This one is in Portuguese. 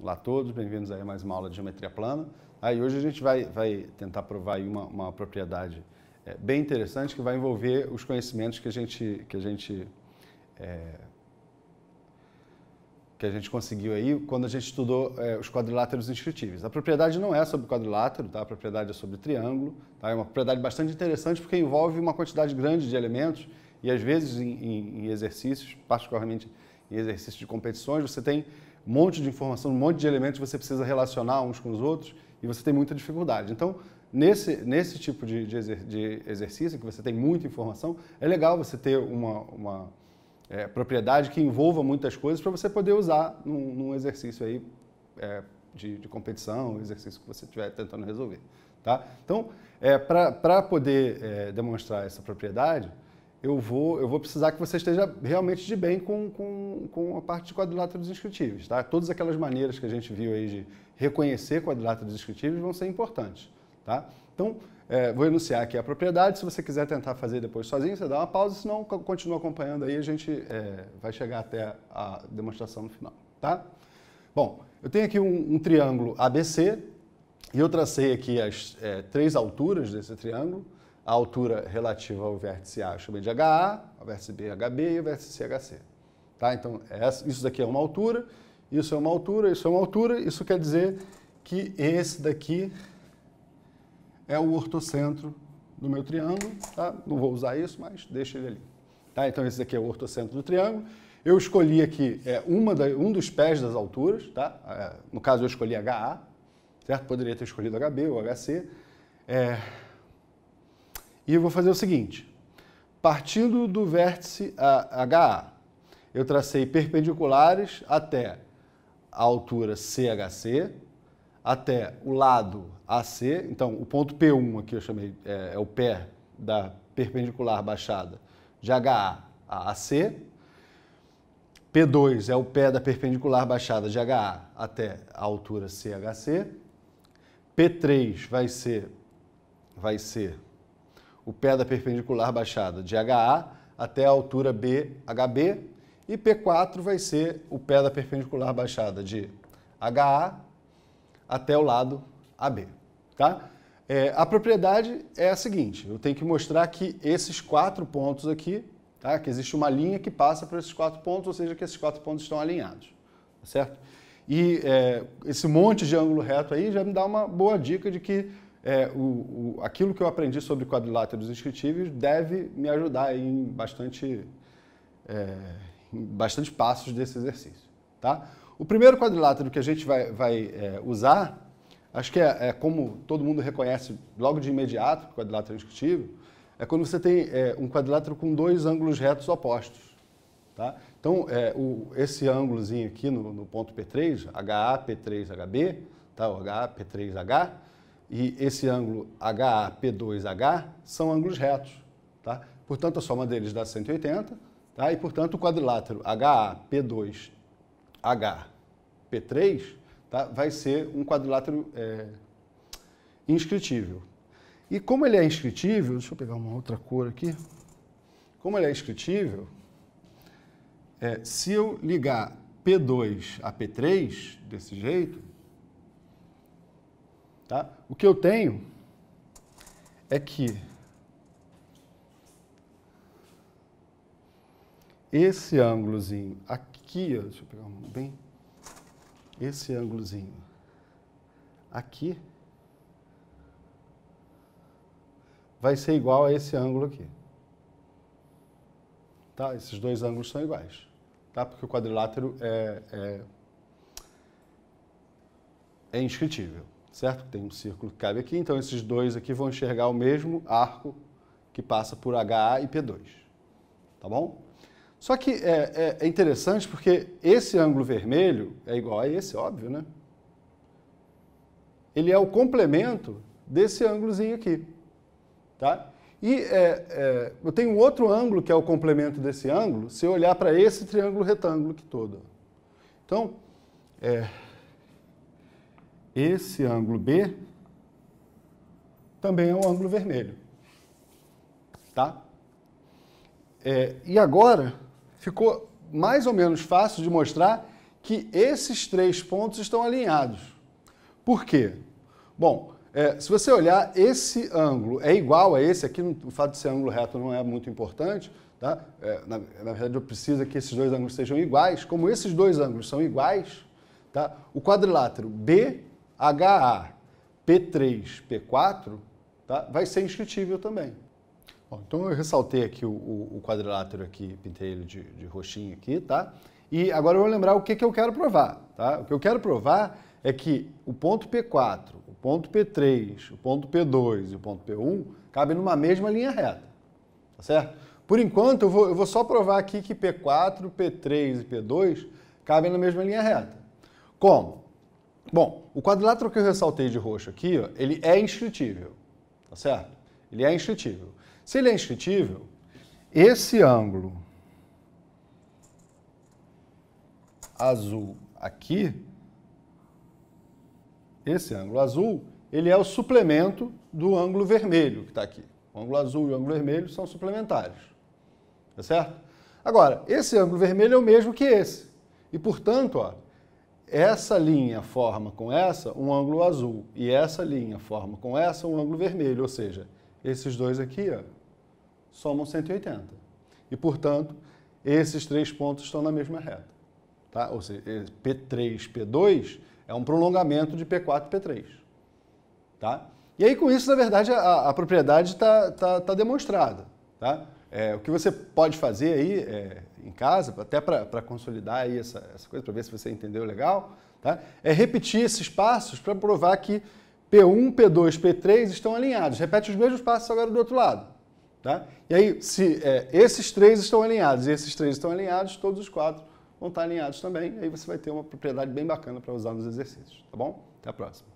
Olá a todos, bem-vindos a mais uma aula de geometria plana. Aí hoje a gente vai, vai tentar provar uma, uma propriedade é, bem interessante que vai envolver os conhecimentos que a gente, que a gente, é, que a gente conseguiu aí quando a gente estudou é, os quadriláteros inscritíveis. A propriedade não é sobre quadrilátero, tá? a propriedade é sobre triângulo. Tá? É uma propriedade bastante interessante porque envolve uma quantidade grande de elementos e às vezes em, em, em exercícios, particularmente em exercícios de competições, você tem um monte de informação, um monte de elementos que você precisa relacionar uns com os outros e você tem muita dificuldade. Então, nesse, nesse tipo de, de, exer, de exercício, que você tem muita informação, é legal você ter uma, uma é, propriedade que envolva muitas coisas para você poder usar num, num exercício aí é, de, de, competição, exercício que você estiver tentando resolver. Tá? Então, é, para poder é, demonstrar essa propriedade, eu vou, eu vou precisar que você esteja realmente de bem com, com, com a parte de quadriláteros inscritíveis, Tá? Todas aquelas maneiras que a gente viu aí de reconhecer quadriláteros inscritíveis vão ser importantes. Tá? Então, é, vou enunciar aqui a propriedade. Se você quiser tentar fazer depois sozinho, você dá uma pausa, senão continua acompanhando aí, a gente é, vai chegar até a demonstração no final. Tá? Bom, eu tenho aqui um, um triângulo ABC e eu tracei aqui as é, três alturas desse triângulo a altura relativa ao vértice A eu chamei de HA, ao vértice B HB e ao vértice C HC. Tá? Então, é essa, isso daqui é uma altura, isso é uma altura, isso é uma altura, isso quer dizer que esse daqui é o ortocentro do meu triângulo, tá? não vou usar isso, mas deixa ele ali. Tá? Então, esse daqui é o ortocentro do triângulo. Eu escolhi aqui é, uma da, um dos pés das alturas, tá? É, no caso eu escolhi HA, certo? Poderia ter escolhido HB ou HC. É, e eu vou fazer o seguinte, partindo do vértice HA, eu tracei perpendiculares até a altura CHC, até o lado AC, então o ponto P1 aqui eu chamei, é, é o pé da perpendicular baixada de HA a AC, P2 é o pé da perpendicular baixada de HA até a altura CHC. P3 vai ser, vai ser o pé da perpendicular baixada de HA até a altura BHB e P4 vai ser o pé da perpendicular baixada de HA até o lado AB. Tá? É, a propriedade é a seguinte, eu tenho que mostrar que esses quatro pontos aqui, tá? que existe uma linha que passa por esses quatro pontos, ou seja, que esses quatro pontos estão alinhados, tá certo? E é, esse monte de ângulo reto aí já me dá uma boa dica de que é, o, o, aquilo que eu aprendi sobre quadriláteros inscritíveis deve me ajudar em bastante, é, em bastante passos desse exercício. Tá? O primeiro quadrilátero que a gente vai, vai é, usar, acho que é, é, como todo mundo reconhece logo de imediato, quadrilátero inscritível, é, é quando você tem é, um quadrilátero com dois ângulos retos opostos. Tá? Então, é, o, esse ângulozinho aqui no, no, ponto P3, HA, P3, HB, tá? o HA, P3, H, e esse ângulo hap 2 h são ângulos retos. Tá? Portanto, a soma deles dá 180, tá? e, portanto, o quadrilátero hap 2 hp 3 tá? vai ser um quadrilátero é, inscritível. E como ele é inscritível, deixa eu pegar uma outra cor aqui, como ele é inscritível, é, se eu ligar P2 a P3 desse jeito, Tá? O que eu tenho é que esse ângulozinho aqui, ó, deixa eu pegar um bem, esse ângulozinho aqui vai ser igual a esse ângulo aqui. Tá? Esses dois ângulos são iguais, tá? porque o quadrilátero é, é, é inscritível certo? Tem um círculo que cabe aqui, então esses dois aqui vão enxergar o mesmo arco que passa por HA e P2, tá bom? Só que é, é, é interessante porque esse ângulo vermelho é igual a esse, óbvio, né? Ele é o complemento desse ângulozinho aqui, tá? E é, é, eu tenho outro ângulo que é o complemento desse ângulo, se eu olhar para esse triângulo retângulo aqui todo. Então, é, esse ângulo B também é um ângulo vermelho. Tá? É, e agora ficou mais ou menos fácil de mostrar que esses três pontos estão alinhados. Por quê? Bom, é, se você olhar, esse ângulo é igual a esse aqui, o fato de ser ângulo reto não é muito importante, tá? É, na, na, verdade eu preciso é que esses dois ângulos sejam iguais, como esses dois ângulos são iguais, tá? o quadrilátero B HA, P3, P4, tá? vai ser inscritível também. Bom, então eu ressaltei aqui o, o, o quadrilátero aqui, pintei ele de, de, roxinho aqui, tá? E agora eu vou lembrar o que, que eu quero provar, tá? O que eu quero provar é que o ponto P4, o ponto P3, o ponto P2 e o ponto P1 cabem numa mesma linha reta, tá certo? Por enquanto, eu vou, eu vou só provar aqui que P4, P3 e P2 cabem na mesma linha reta. Como? Bom, o quadrilátero que eu ressaltei de roxo aqui, ó, ele é inscritível, tá certo? Ele é inscritível. Se ele é inscritível, esse ângulo azul aqui, esse ângulo azul, ele é o suplemento do ângulo vermelho que está aqui. O ângulo azul e o ângulo vermelho são suplementares, tá certo? Agora, esse ângulo vermelho é o mesmo que esse. E, portanto, ó, essa linha forma com essa um ângulo azul e essa linha forma com essa um ângulo vermelho, ou seja, esses dois aqui ó, somam 180. E, portanto, esses três pontos estão na mesma reta. Tá? Ou seja, P3, P2 é um prolongamento de P4 P3. Tá? E aí, com isso, na verdade, a, a propriedade está tá, tá demonstrada. Tá? É, o que você pode fazer aí é, em casa, até para consolidar aí essa, essa coisa, para ver se você entendeu legal, tá? é repetir esses passos para provar que P1, P2, P3 estão alinhados. Repete os mesmos passos agora do outro lado. Tá? E aí, se é, esses três estão alinhados e esses três estão alinhados, todos os quatro vão estar alinhados também. Aí você vai ter uma propriedade bem bacana para usar nos exercícios, tá bom? Até a próxima.